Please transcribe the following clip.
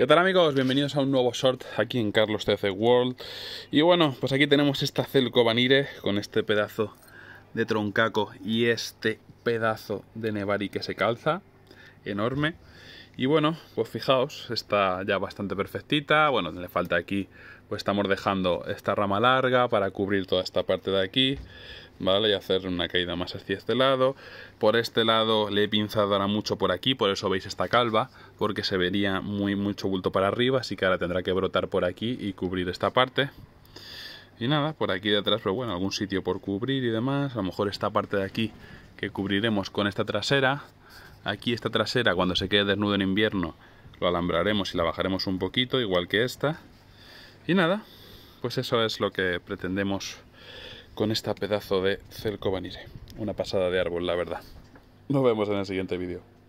¿Qué tal amigos? Bienvenidos a un nuevo short aquí en Carlos TC World Y bueno, pues aquí tenemos esta Celco Vanire con este pedazo de troncaco y este pedazo de Nevari que se calza Enorme Y bueno, pues fijaos, está ya bastante perfectita Bueno, le falta aquí, pues estamos dejando esta rama larga para cubrir toda esta parte de aquí ¿vale? Y hacer una caída más hacia este lado. Por este lado le he pinzado ahora mucho por aquí, por eso veis esta calva, porque se vería muy mucho bulto para arriba, así que ahora tendrá que brotar por aquí y cubrir esta parte. Y nada, por aquí detrás, pero bueno, algún sitio por cubrir y demás. A lo mejor esta parte de aquí que cubriremos con esta trasera. Aquí esta trasera, cuando se quede desnudo en invierno, lo alambraremos y la bajaremos un poquito, igual que esta. Y nada, pues eso es lo que pretendemos con esta pedazo de celco vanire. Una pasada de árbol, la verdad. Nos vemos en el siguiente vídeo.